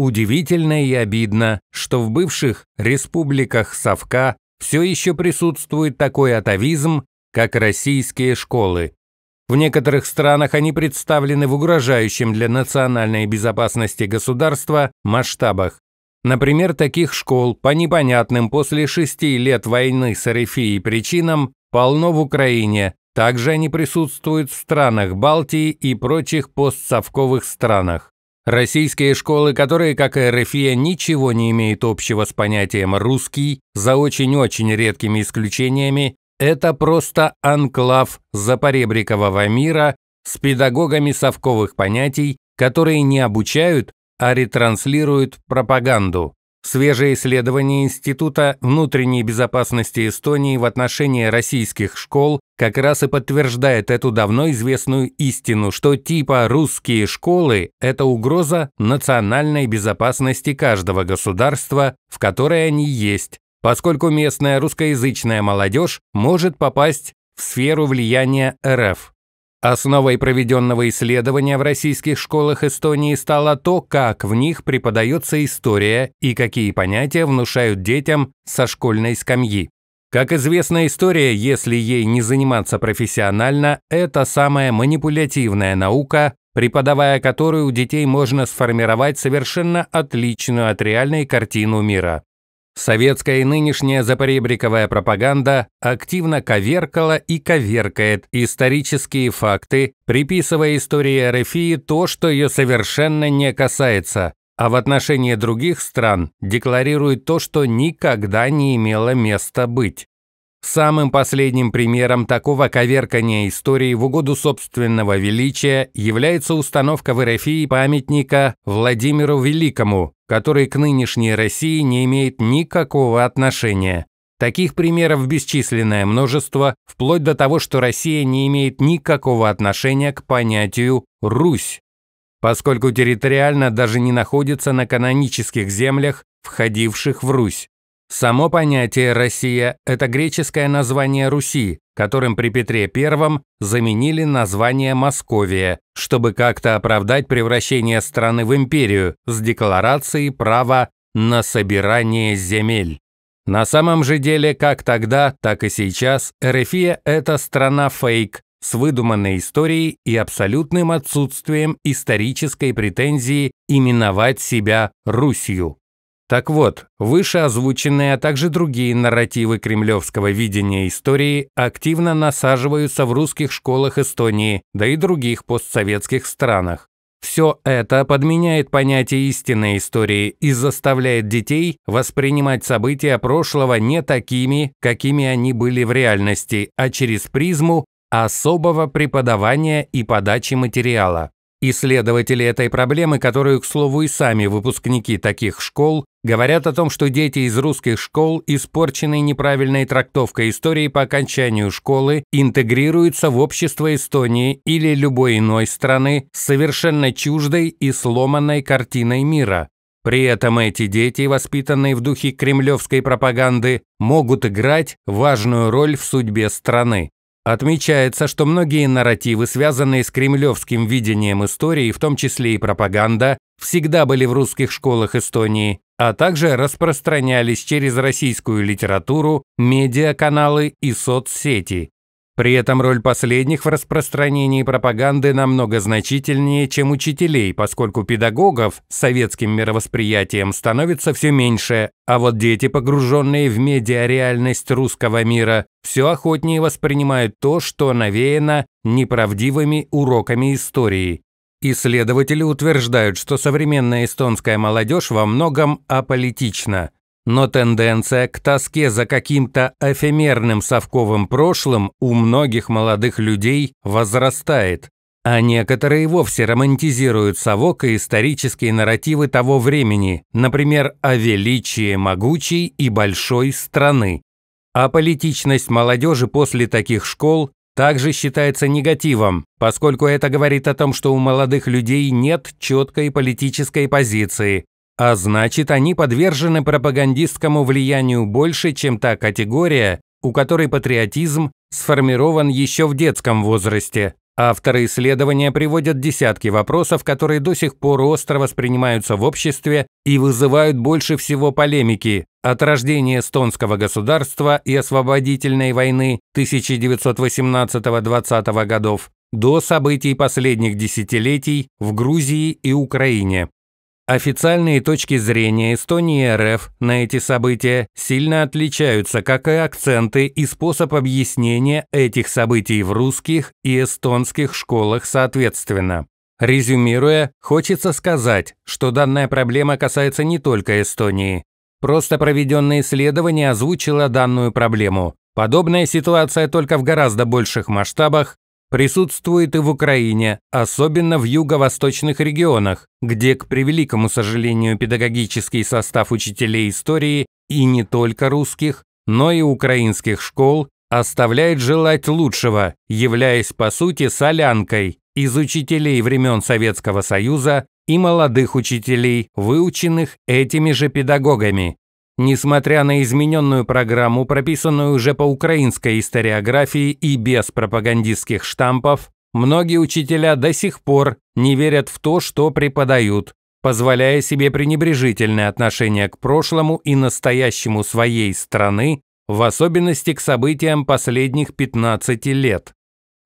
Удивительно и обидно, что в бывших республиках Совка все еще присутствует такой атовизм, как российские школы. В некоторых странах они представлены в угрожающем для национальной безопасности государства масштабах. Например, таких школ по непонятным после шести лет войны с Арефией причинам полно в Украине, также они присутствуют в странах Балтии и прочих постсовковых странах. Российские школы, которые, как и РФИ, ничего не имеют общего с понятием «русский», за очень-очень редкими исключениями, это просто анклав запоребрикового мира с педагогами совковых понятий, которые не обучают, а ретранслируют пропаганду. Свежее исследование Института внутренней безопасности Эстонии в отношении российских школ как раз и подтверждает эту давно известную истину, что типа «русские школы» – это угроза национальной безопасности каждого государства, в которое они есть, поскольку местная русскоязычная молодежь может попасть в сферу влияния РФ. Основой проведенного исследования в российских школах Эстонии стало то, как в них преподается история и какие понятия внушают детям со школьной скамьи. Как известно, история, если ей не заниматься профессионально, это самая манипулятивная наука, преподавая которую у детей можно сформировать совершенно отличную от реальной картину мира. Советская и нынешняя запоребриковая пропаганда активно коверкала и коверкает исторические факты, приписывая истории РФИ то, что ее совершенно не касается, а в отношении других стран декларирует то, что никогда не имело места быть. Самым последним примером такого коверкания истории в угоду собственного величия является установка в РФИ памятника Владимиру Великому, который к нынешней России не имеет никакого отношения. Таких примеров бесчисленное множество, вплоть до того, что Россия не имеет никакого отношения к понятию «Русь», поскольку территориально даже не находится на канонических землях, входивших в Русь. Само понятие «Россия» – это греческое название Руси, которым при Петре I заменили название Московия, чтобы как-то оправдать превращение страны в империю с декларацией права на собирание земель. На самом же деле, как тогда, так и сейчас, Эрефия – это страна-фейк с выдуманной историей и абсолютным отсутствием исторической претензии именовать себя Русью. Так вот, вышеозвученные, а также другие нарративы кремлевского видения истории активно насаживаются в русских школах Эстонии, да и других постсоветских странах. Все это подменяет понятие истинной истории и заставляет детей воспринимать события прошлого не такими, какими они были в реальности, а через призму особого преподавания и подачи материала. Исследователи этой проблемы, которую, к слову, и сами выпускники таких школ, говорят о том, что дети из русских школ, испорченные неправильной трактовкой истории по окончанию школы, интегрируются в общество Эстонии или любой иной страны с совершенно чуждой и сломанной картиной мира. При этом эти дети, воспитанные в духе кремлевской пропаганды, могут играть важную роль в судьбе страны. Отмечается, что многие нарративы, связанные с кремлевским видением истории, в том числе и пропаганда, всегда были в русских школах Эстонии, а также распространялись через российскую литературу, медиаканалы и соцсети. При этом роль последних в распространении пропаганды намного значительнее, чем учителей, поскольку педагогов с советским мировосприятием становится все меньше, а вот дети, погруженные в медиареальность русского мира, все охотнее воспринимают то, что навеяно неправдивыми уроками истории. Исследователи утверждают, что современная эстонская молодежь во многом аполитична – но тенденция к тоске за каким-то эфемерным совковым прошлым у многих молодых людей возрастает, а некоторые вовсе романтизируют совок и исторические нарративы того времени, например, о величии могучей и большой страны. А политичность молодежи после таких школ также считается негативом, поскольку это говорит о том, что у молодых людей нет четкой политической позиции, а значит, они подвержены пропагандистскому влиянию больше, чем та категория, у которой патриотизм сформирован еще в детском возрасте. Авторы исследования приводят десятки вопросов, которые до сих пор остро воспринимаются в обществе и вызывают больше всего полемики от рождения эстонского государства и освободительной войны 1918-20 годов до событий последних десятилетий в Грузии и Украине. Официальные точки зрения Эстонии и РФ на эти события сильно отличаются, как и акценты и способ объяснения этих событий в русских и эстонских школах соответственно. Резюмируя, хочется сказать, что данная проблема касается не только Эстонии. Просто проведенное исследование озвучило данную проблему. Подобная ситуация только в гораздо больших масштабах присутствует и в Украине, особенно в юго-восточных регионах, где, к превеликому сожалению, педагогический состав учителей истории и не только русских, но и украинских школ оставляет желать лучшего, являясь по сути солянкой из учителей времен Советского Союза и молодых учителей, выученных этими же педагогами. Несмотря на измененную программу, прописанную уже по украинской историографии и без пропагандистских штампов, многие учителя до сих пор не верят в то, что преподают, позволяя себе пренебрежительное отношение к прошлому и настоящему своей страны, в особенности к событиям последних 15 лет.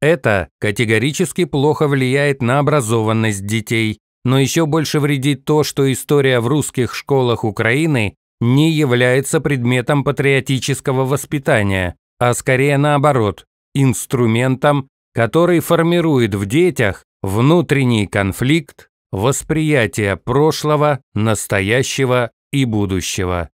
Это категорически плохо влияет на образованность детей, но еще больше вредит то, что история в русских школах Украины не является предметом патриотического воспитания, а скорее наоборот, инструментом, который формирует в детях внутренний конфликт, восприятие прошлого, настоящего и будущего.